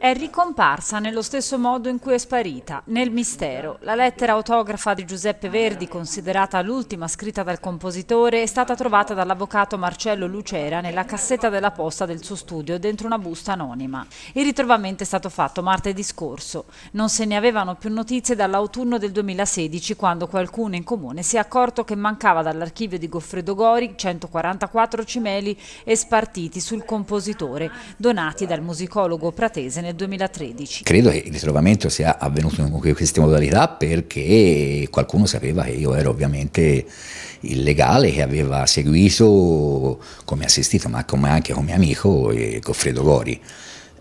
È ricomparsa nello stesso modo in cui è sparita, nel mistero. La lettera autografa di Giuseppe Verdi, considerata l'ultima scritta dal compositore, è stata trovata dall'avvocato Marcello Lucera nella cassetta della posta del suo studio, dentro una busta anonima. Il ritrovamento è stato fatto martedì scorso. Non se ne avevano più notizie dall'autunno del 2016, quando qualcuno in comune si è accorto che mancava dall'archivio di Goffredo Gori 144 cimeli e spartiti sul compositore, donati dal musicologo pratese nel nel 2013. Credo che il ritrovamento sia avvenuto in queste modalità perché qualcuno sapeva che io ero ovviamente il legale che aveva seguito come assistito ma come anche come amico eh, Goffredo Gori.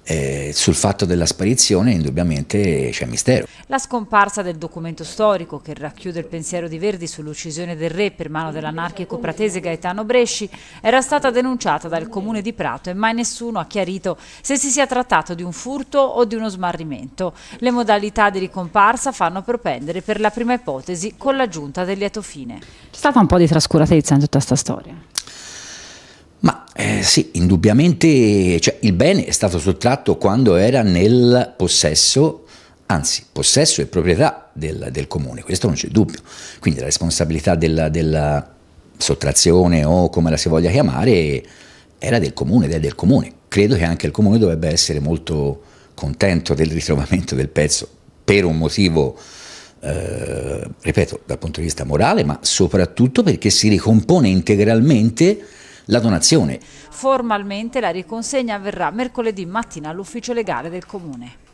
Eh, sul fatto della sparizione indubbiamente c'è mistero. La scomparsa del documento storico che racchiude il pensiero di Verdi sull'uccisione del re per mano dell'anarchico pratese Gaetano Bresci era stata denunciata dal comune di Prato e mai nessuno ha chiarito se si sia trattato di un furto o di uno smarrimento. Le modalità di ricomparsa fanno propendere per la prima ipotesi con l'aggiunta del lieto fine. C'è stata un po' di trascuratezza in tutta questa storia. Eh, sì, indubbiamente cioè, il bene è stato sottratto quando era nel possesso, anzi possesso e proprietà del, del comune, questo non c'è dubbio. Quindi la responsabilità della, della, sottrazione o come la si voglia chiamare era del comune ed è del comune. Credo che anche il comune dovrebbe essere molto contento del ritrovamento del pezzo per un motivo... Eh, ripeto, dal punto di vista morale, ma soprattutto perché si ricompone integralmente la donazione. Formalmente la riconsegna avverrà mercoledì mattina all'ufficio legale del Comune.